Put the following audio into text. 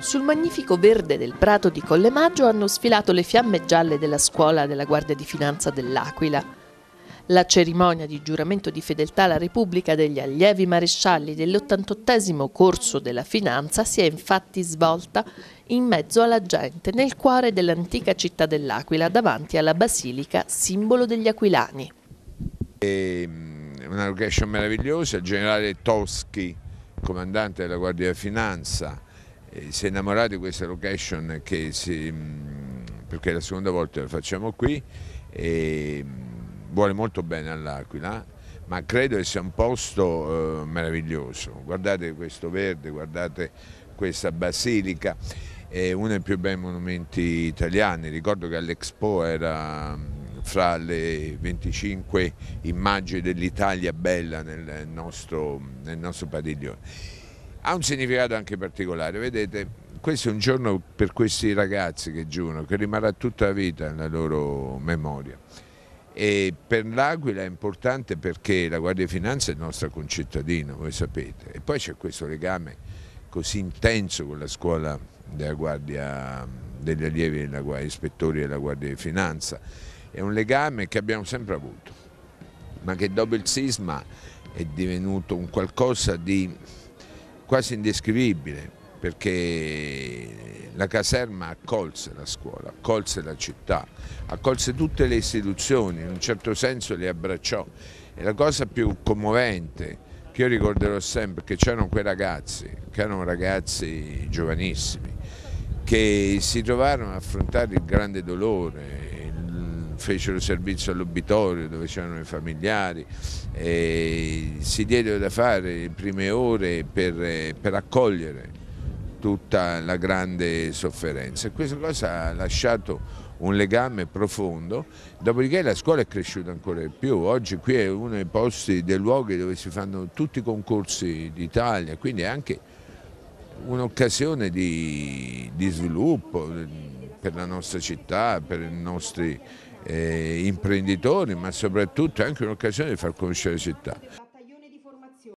Sul magnifico verde del prato di Collemaggio hanno sfilato le fiamme gialle della scuola della Guardia di Finanza dell'Aquila. La cerimonia di giuramento di fedeltà alla Repubblica degli allievi marescialli dell'88 corso della Finanza si è infatti svolta in mezzo alla gente nel cuore dell'antica città dell'Aquila davanti alla basilica simbolo degli aquilani. È mm, una location meravigliosa, il generale Toschi, comandante della Guardia di Finanza, eh, si è innamorato di questa location si, mm, perché è la seconda volta che la facciamo qui e mm, vuole molto bene all'Aquila ma credo che sia un posto eh, meraviglioso guardate questo verde guardate questa basilica è uno dei più bei monumenti italiani ricordo che all'Expo era mm, fra le 25 immagini dell'Italia bella nel nostro, nel nostro padiglione ha un significato anche particolare, vedete questo è un giorno per questi ragazzi che giuro, che rimarrà tutta la vita nella loro memoria. E per l'Aquila è importante perché la Guardia di Finanza è il nostro concittadino, voi sapete, e poi c'è questo legame così intenso con la scuola della Guardia, degli allievi della Guardia, ispettori della Guardia di Finanza, è un legame che abbiamo sempre avuto, ma che dopo il sisma è divenuto un qualcosa di quasi indescrivibile perché la caserma accolse la scuola, accolse la città, accolse tutte le istituzioni, in un certo senso le abbracciò e la cosa più commovente che io ricorderò sempre è che c'erano quei ragazzi, che erano ragazzi giovanissimi, che si trovarono a affrontare il grande dolore, fecero servizio all'obitorio dove c'erano i familiari, e si diedero da fare le prime ore per, per accogliere tutta la grande sofferenza. E questa cosa ha lasciato un legame profondo, dopodiché la scuola è cresciuta ancora di più, oggi qui è uno dei posti, dei luoghi dove si fanno tutti i concorsi d'Italia, quindi è anche un'occasione di, di, sviluppo eh, per la nostra città, per i nostri eh, imprenditori, ma soprattutto anche un'occasione di far conoscere la città.